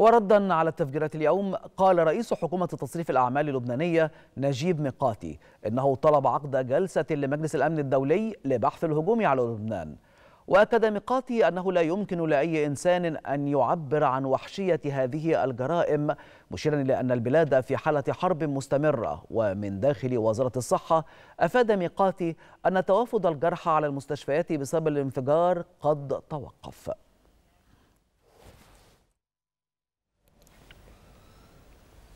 وردا على التفجيرات اليوم قال رئيس حكومة تصريف الأعمال اللبنانية نجيب ميقاتي إنه طلب عقد جلسة لمجلس الأمن الدولي لبحث الهجوم على لبنان وأكد ميقاتي أنه لا يمكن لأي إنسان أن يعبر عن وحشية هذه الجرائم مشيرا إلى أن البلاد في حالة حرب مستمرة ومن داخل وزارة الصحة أفاد ميقاتي أن توافد الجرحى على المستشفيات بسبب الانفجار قد توقف